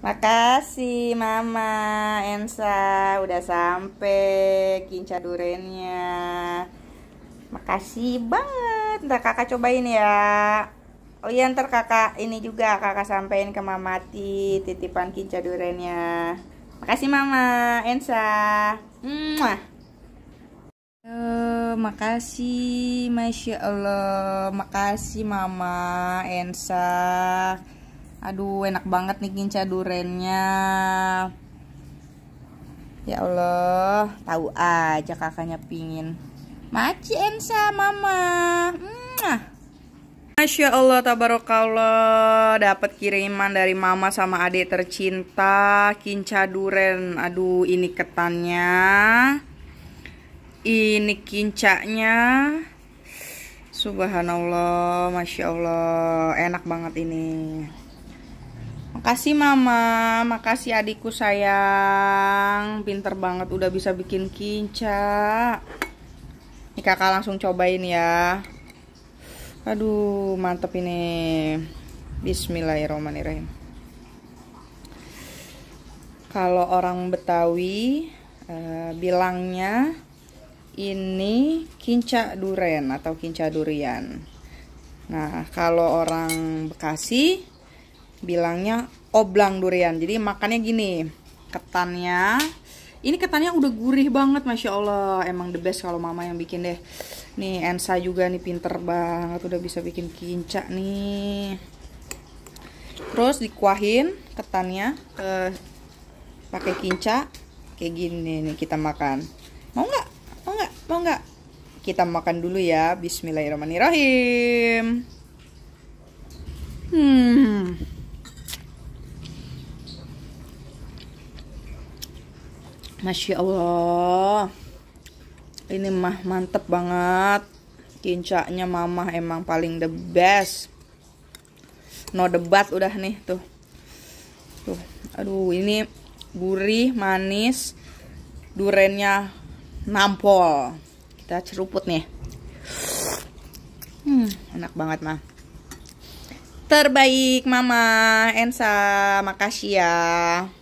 Makasih Mama Ensa udah sampai kinca durennya. Makasih banget. Ntar kakak cobain ya. Oh iya ntar kakak ini juga kakak sampein ke Mamati titipan kinca durennya. Makasih Mama Ensa. Mwah. Uh, makasih, masya Allah, makasih Mama Ensa. Aduh enak banget nih kinca durennya Ya Allah Tahu aja kakaknya pingin Maci Ensa mama Mwah. Masya Allah tabarokallah Dapat kiriman dari mama sama adik tercinta Kinca duren Aduh ini ketannya Ini kincanya Subhanallah Masya Allah Enak banget ini Makasih mama, makasih adikku sayang Pinter banget udah bisa bikin kinca Ini kakak langsung cobain ya Aduh mantep ini Bismillahirrahmanirrahim Kalau orang Betawi eh, Bilangnya Ini kinca duren atau kinca durian Nah kalau orang Bekasi bilangnya oblang durian jadi makannya gini ketannya ini ketannya udah gurih banget masya allah emang the best kalau mama yang bikin deh nih Ensa juga nih pinter banget udah bisa bikin kinca nih terus dikuahin ketannya ke pakai kinca kayak gini nih kita makan mau nggak mau nggak mau nggak kita makan dulu ya Bismillahirrahmanirrahim hmm Masya Allah Ini mah mantep banget Kincaknya mama emang paling the best No debat udah nih tuh Tuh Aduh ini gurih manis Durennya nampol Kita ceruput nih Hmm enak banget mah Terbaik mama Ensa Makasih ya